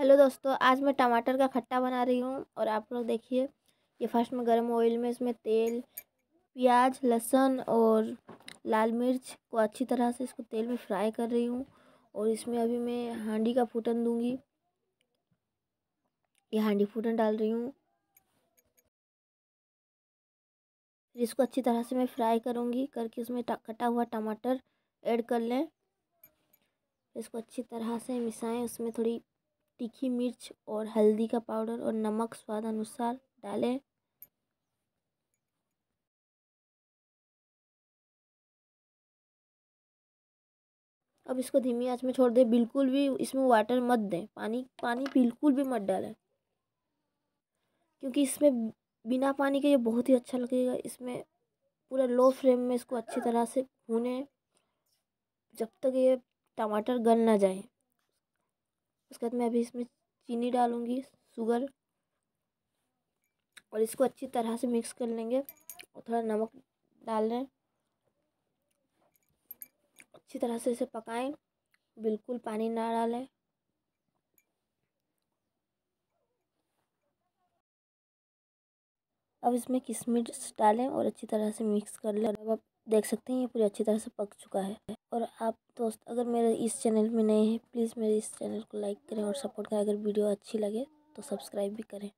hello दोस्तों आज मैं टमाटर का खट्टा बना रही हूँ और आप लोग देखिए ये फर्स्ट में गर्म ऑयल में इसमें तेल प्याज लहसुन और लाल मिर्च को अच्छी तरह से इसको तेल में फ्राई कर रही हूँ और इसमें अभी मैं हांडी का फूटन दूँगी ये हांडी फूटन डाल रही हूँ फिर इसको अच्छी तरह से मैं फ्राई करूँगी करके उसमें कटा हुआ टमाटर ऐड कर लें इसको अच्छी तरह से मिसाएं उसमें थोड़ी तीखी मिर्च और हल्दी का पाउडर और नमक स्वाद अनुसार डालें अब इसको धीमी आंच में छोड़ दें बिल्कुल भी इसमें वाटर मत दें पानी पानी बिल्कुल भी मत डालें क्योंकि इसमें बिना पानी के ये बहुत ही अच्छा लगेगा इसमें पूरा लो फ्लेम में इसको अच्छी तरह से भूनें जब तक ये टमाटर गल ना जाए उसके बाद मैं अभी इसमें चीनी डालूँगी शुगर और इसको अच्छी तरह से मिक्स कर लेंगे और थोड़ा नमक डाल लें अच्छी तरह से इसे पकाएं बिल्कुल पानी ना डालें अब इसमें किशमिश डालें और अच्छी तरह से मिक्स कर लें अब आप देख सकते हैं ये पूरी अच्छी तरह से पक चुका है और आप दोस्त अगर मेरे इस चैनल में नए हैं प्लीज़ मेरे इस चैनल को लाइक करें और सपोर्ट करें अगर वीडियो अच्छी लगे तो सब्सक्राइब भी करें